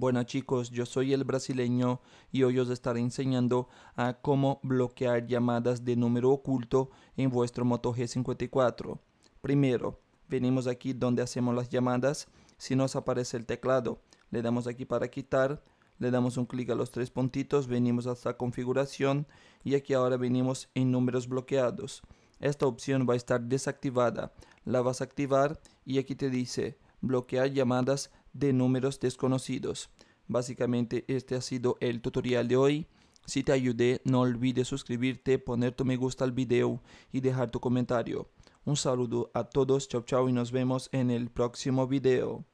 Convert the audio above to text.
Bueno chicos, yo soy el brasileño y hoy os estaré enseñando a cómo bloquear llamadas de número oculto en vuestro Moto G54. Primero, venimos aquí donde hacemos las llamadas, si nos aparece el teclado, le damos aquí para quitar, le damos un clic a los tres puntitos, venimos hasta configuración y aquí ahora venimos en números bloqueados. Esta opción va a estar desactivada, la vas a activar y aquí te dice bloquear llamadas de números desconocidos. Básicamente este ha sido el tutorial de hoy. Si te ayudé, no olvides suscribirte, poner tu me gusta al video y dejar tu comentario. Un saludo a todos, chao chao y nos vemos en el próximo video.